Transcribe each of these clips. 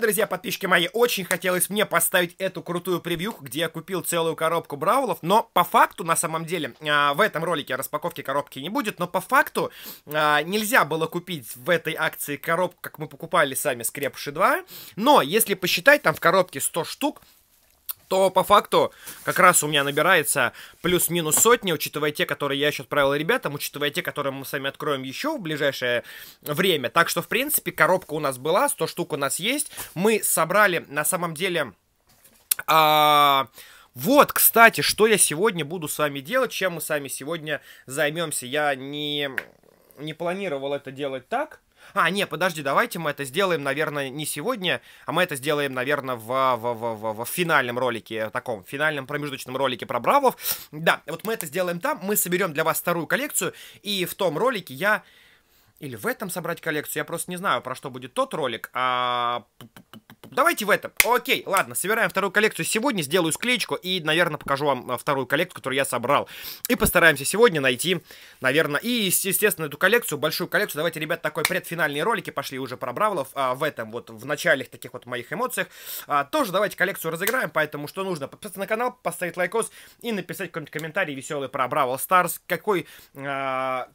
друзья, подписчики мои, очень хотелось мне поставить эту крутую превью, где я купил целую коробку браулов, но по факту, на самом деле, а, в этом ролике распаковки коробки не будет, но по факту а, нельзя было купить в этой акции коробку, как мы покупали сами скрепши 2, но если посчитать, там в коробке 100 штук, то по факту как раз у меня набирается плюс-минус сотни, учитывая те, которые я еще отправил ребятам, учитывая те, которые мы сами откроем еще в ближайшее время. Так что, в принципе, коробка у нас была, 100 штук у нас есть. Мы собрали, на самом деле... А... Вот, кстати, что я сегодня буду с вами делать, чем мы с вами сегодня займемся. Я не, не планировал это делать так, а, не, подожди, давайте мы это сделаем, наверное, не сегодня, а мы это сделаем, наверное, в, в, в, в, в финальном ролике, в таком финальном промежуточном ролике про Бравов. Да, вот мы это сделаем там, мы соберем для вас вторую коллекцию, и в том ролике я... Или в этом собрать коллекцию, я просто не знаю, про что будет тот ролик, а Давайте в этом. Окей, ладно, собираем вторую коллекцию сегодня, сделаю склеечку и, наверное, покажу вам э, вторую коллекцию, которую я собрал. И постараемся сегодня найти, наверное, и, естественно, эту коллекцию, большую коллекцию. Давайте, ребят, такой предфинальные ролики пошли уже про Бравлов а, в этом вот, в начале таких вот моих эмоциях. А, тоже давайте коллекцию разыграем, поэтому что нужно? Подписаться на канал, поставить лайкос и написать какой-нибудь комментарий веселый про Бравл Старс. Какой... А,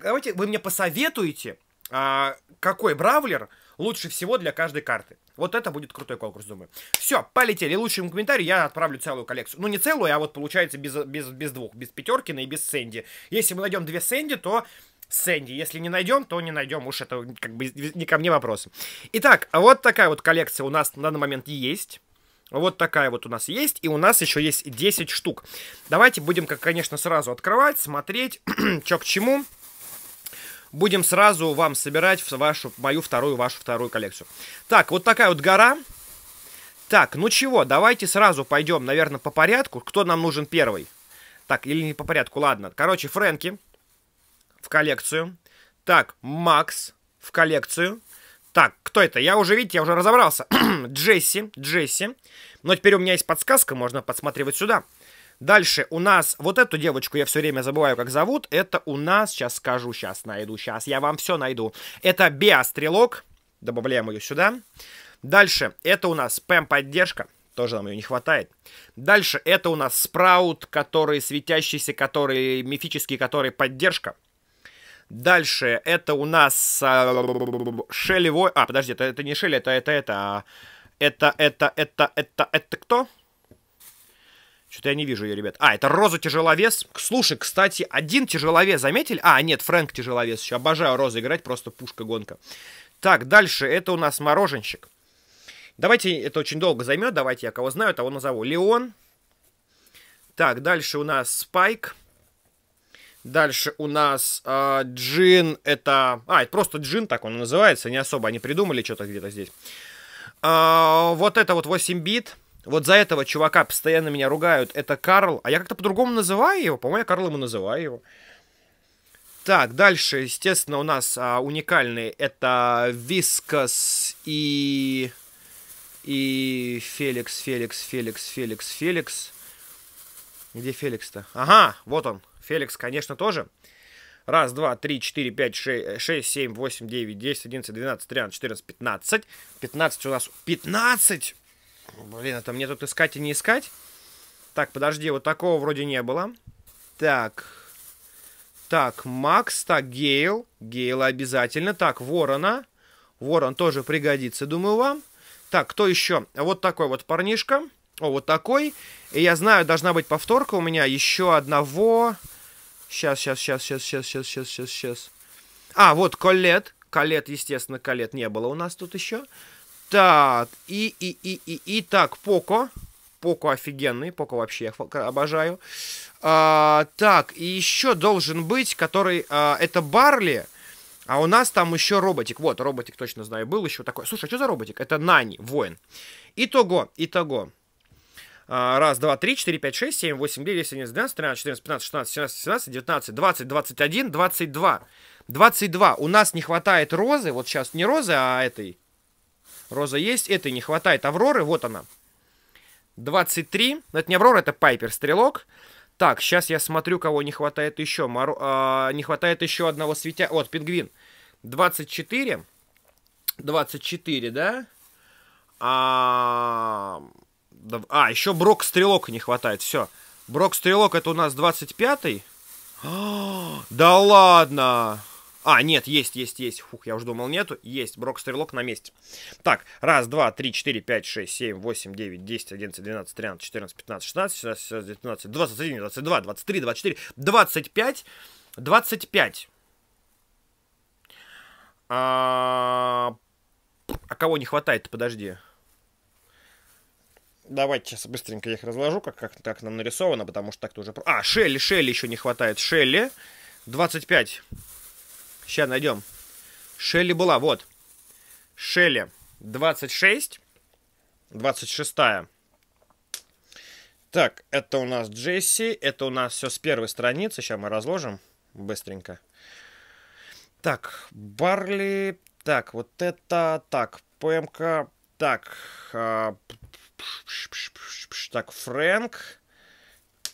давайте вы мне посоветуете, а, какой Бравлер лучше всего для каждой карты. Вот это будет крутой конкурс, думаю. Все, полетели. Лучшим комментарий я отправлю целую коллекцию. Ну, не целую, а вот получается без, без, без двух. Без Пятеркина и без Сэнди. Если мы найдем две Сэнди, то Сэнди. Если не найдем, то не найдем. Уж это как бы не ко мне вопрос. Итак, а вот такая вот коллекция у нас на данный момент есть. Вот такая вот у нас есть, и у нас еще есть 10 штук. Давайте будем, как, конечно, сразу открывать, смотреть, что к чему будем сразу вам собирать в вашу, мою вторую, вашу вторую коллекцию. Так, вот такая вот гора. Так, ну чего, давайте сразу пойдем, наверное, по порядку. Кто нам нужен первый? Так, или не по порядку, ладно. Короче, Фрэнки в коллекцию. Так, Макс в коллекцию. Так, кто это? Я уже, видите, я уже разобрался. Джесси, Джесси. Но теперь у меня есть подсказка, можно подсматривать сюда. Сюда. Дальше у нас вот эту девочку я все время забываю, как зовут. Это у нас, сейчас скажу, сейчас найду, сейчас я вам все найду. Это беа Добавляем ее сюда. Дальше это у нас Пэм-поддержка. Тоже нам ее не хватает. Дальше это у нас Спраут, который светящийся, который мифический, который поддержка. Дальше это у нас а, Шелли А, подожди, это, это не Шелли, это это это... Это, а, это, это, это, это кто? Что-то я не вижу ее, ребят. А, это Роза Тяжеловес. Слушай, кстати, один Тяжеловес, заметили? А, нет, Фрэнк Тяжеловес еще. Обожаю Розу играть, просто пушка-гонка. Так, дальше, это у нас Мороженщик. Давайте, это очень долго займет, давайте я кого знаю, того назову. Леон. Так, дальше у нас Спайк. Дальше у нас э, Джин, это... А, это просто Джин, так он называется, не особо они придумали что-то где-то здесь. Э, вот это вот 8 бит. Вот за этого чувака постоянно меня ругают. Это Карл. А я как-то по-другому называю его. По-моему, я Карл ему называю его. Так, дальше, естественно, у нас а, уникальные. Это Вискас и... И Феликс, Феликс, Феликс, Феликс, Феликс. Где Феликс-то? Ага, вот он. Феликс, конечно, тоже. Раз, два, три, четыре, пять, шесть, э, шесть, семь, восемь, девять, десять, одиннадцать, двенадцать, тринадцать, четырнадцать, пятнадцать. Пятнадцать у нас... Пятнадцать! Блин, это а мне тут искать и не искать? Так, подожди, вот такого вроде не было. Так. Так, Макс, так, Гейл. Гейла обязательно. Так, Ворона. Ворон тоже пригодится, думаю, вам. Так, кто еще? Вот такой вот парнишка. О, вот такой. И я знаю, должна быть повторка у меня еще одного. Сейчас, сейчас, сейчас, сейчас, сейчас, сейчас, сейчас, сейчас, сейчас. А, вот Колет. Колет, естественно, Колет не было у нас тут еще. Так, и, и, и, и, и, так, Поко. Поко офигенный, Поко вообще я обожаю. А, так, и еще должен быть, который, а, это Барли, а у нас там еще роботик. Вот, роботик точно знаю, был еще такой. Слушай, а что за роботик? Это Нани, воин. Итого, итого. А, раз, два, три, четыре, пять, шесть, семь, восемь, девять, десять, одиннадцать, двенадцать, тринадцать, четырнадцать, пятнадцать, шестнадцать, семнадцать, семнадцать, девятнадцать, двадцать, двадцать один, двадцать два. Двадцать два. У нас не хватает розы. Вот сейчас не розы, а этой Роза есть, этой не хватает. Авроры, вот она. 23. Но ну, это не Аврора, это Пайпер, стрелок. Так, сейчас я смотрю, кого не хватает еще. Мор... А, не хватает еще одного светя... Вот, Пингвин. 24. 24, да? А, а еще Брок Стрелок не хватает. Все. Брок Стрелок это у нас 25-й. А, да ладно! А, нет, есть, есть, есть. Фух, я уже думал, нету. Есть, Брок Стрелок на месте. Так, раз, два, три, четыре, пять, шесть, семь, восемь, девять, десять, одиннадцать, двенадцать, тринадцать, четырнадцать, пятнадцать, шестнадцать, шестнадцать, девятнадцать, двадцать один, двадцать два, двадцать три, двадцать четыре, двадцать пять, двадцать пять. А, а кого не хватает подожди. Давайте сейчас быстренько их разложу, как, как, как нам нарисовано, потому что так-то уже... А, Шелли, Шелли еще не хватает. Шелли, 25. Сейчас найдем. Шелли была, вот. Шелли 26. 26. Так, это у нас Джесси. Это у нас все с первой страницы. Сейчас мы разложим быстренько. Так, Барли. Так, вот это. Так, ПМК. Так. Э, так, Фрэнк.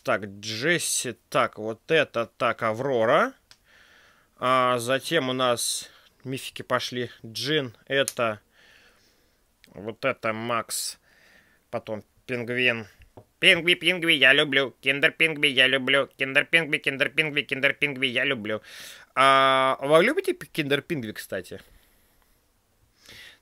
Так, Джесси. Так, вот это. Так, Аврора. А затем у нас мифики пошли. Джин это... Вот это Макс. Потом Пингвин. Пингви, пингви, я люблю. Киндер пингви, я люблю. Киндер пингви, киндер пингви, киндер пингви, я люблю. А, вы любите киндер пингви, кстати?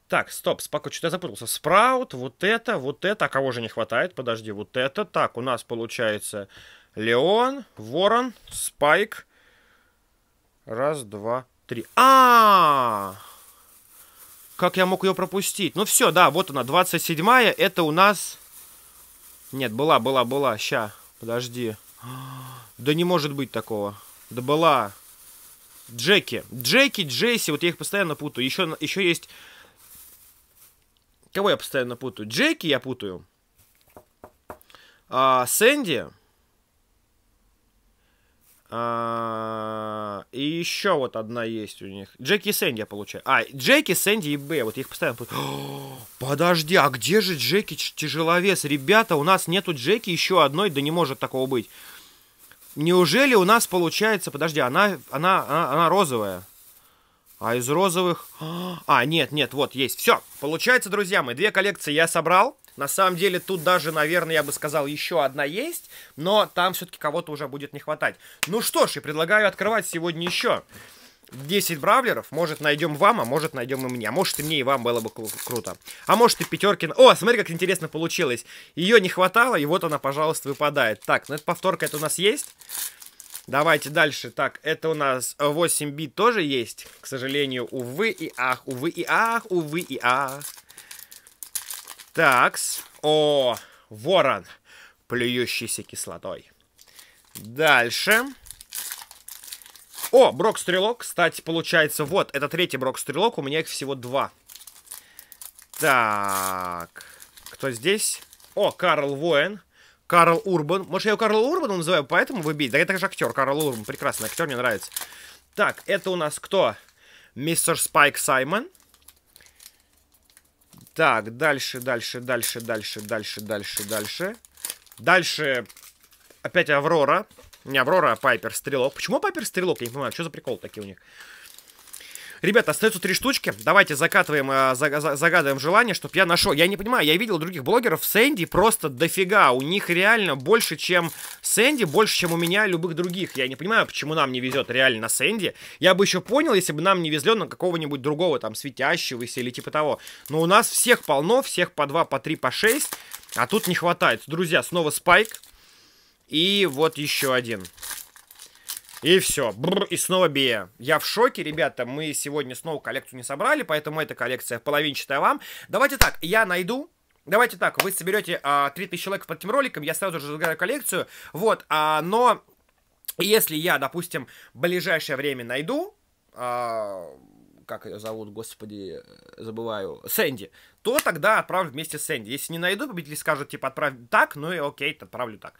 Так, стоп, спокойно, что-то я запутался. Спраут, вот это, вот это. А кого же не хватает? Подожди, вот это. Так, у нас получается Леон, Ворон, Спайк, Раз, два, три. А! Как я мог ее пропустить? Ну все, да, вот она, 27-я. Это у нас... Нет, была, была, была. Ща, подожди. Да не может быть такого. Да была. Джеки. Джеки, Джесси, вот я их постоянно путаю. Еще, еще есть... Кого я постоянно путаю? Джеки я путаю. А, Сэнди. А, и еще вот одна есть у них. Джеки и Сэнди я получаю. А, Джеки, Сэнди и Б. Вот их постоянно... О, подожди, а где же Джеки тяжеловес? Ребята, у нас нету Джеки еще одной, да не может такого быть. Неужели у нас получается... Подожди, она, она, она, она розовая. А из розовых... А, нет, нет, вот есть. Все, получается, друзья мои, две коллекции я собрал. На самом деле тут даже, наверное, я бы сказал, еще одна есть, но там все-таки кого-то уже будет не хватать. Ну что ж, и предлагаю открывать сегодня еще. 10 бравлеров, может найдем вам, а может найдем и мне, а может и мне и вам было бы круто. А может и Пятеркин. О, смотри, как интересно получилось. Ее не хватало, и вот она, пожалуйста, выпадает. Так, ну это повторка, это у нас есть. Давайте дальше. Так, это у нас 8 бит тоже есть, к сожалению, увы и ах, увы и ах, увы и ах. Такс. О, ворон, плюющийся кислотой. Дальше. О, брок-стрелок. Кстати, получается, вот, это третий брок-стрелок. У меня их всего два. Так. Кто здесь? О, Карл Воин. Карл Урбан. Может, я его Карл Урбан называю, поэтому выбить? Да это же актер, Карл Урбан. Прекрасный актер, мне нравится. Так, это у нас кто? Мистер Спайк Саймон. Так, дальше, дальше, дальше, дальше, дальше, дальше, дальше. Дальше опять Аврора. Не Аврора, а Пайпер, Стрелок. Почему Пайпер, Стрелок? Я не понимаю, что за прикол такие у них. Ребята, остается три штучки. Давайте закатываем, э, заг загадываем желание, чтобы я нашел. Я не понимаю, я видел других блогеров. Сэнди просто дофига. У них реально больше, чем Сэнди, больше, чем у меня любых других. Я не понимаю, почему нам не везет реально на Сэнди. Я бы еще понял, если бы нам не везло на какого-нибудь другого, там, светящегося или типа того. Но у нас всех полно, всех по два, по три, по шесть. А тут не хватает. Друзья, снова спайк. И вот еще один. И все. Бррр, и снова Бея. Я в шоке, ребята. Мы сегодня снова коллекцию не собрали, поэтому эта коллекция половинчатая вам. Давайте так, я найду Давайте так, вы соберете а, 3000 лайков под этим роликом, я сразу же разыграю коллекцию, вот, а, но если я, допустим, в ближайшее время найду, а, как ее зовут, господи, э, забываю, Сэнди, то тогда отправлю вместе с Сэнди. Если не найду, победитель скажет, типа, отправь так, ну и окей, отправлю так.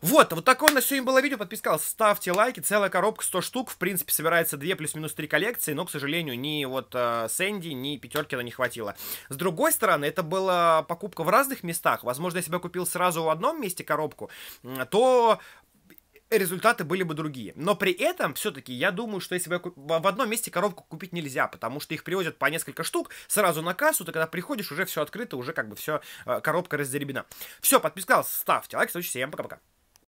Вот, вот такое у нас сегодня было видео. Подпискалось, ставьте лайки. Целая коробка 100 штук. В принципе, собирается 2 плюс-минус 3 коллекции, но, к сожалению, ни вот э, Сэнди, ни пятерки на не хватило. С другой стороны, это была покупка в разных местах. Возможно, если бы я купил сразу в одном месте коробку, то результаты были бы другие. Но при этом, все-таки, я думаю, что если бы в одном месте коробку купить нельзя, потому что их привозят по несколько штук сразу на кассу, то когда приходишь, уже все открыто, уже как бы все, э, коробка раздеребена. Все, подписался, ставьте лайк, случай, всем пока-пока.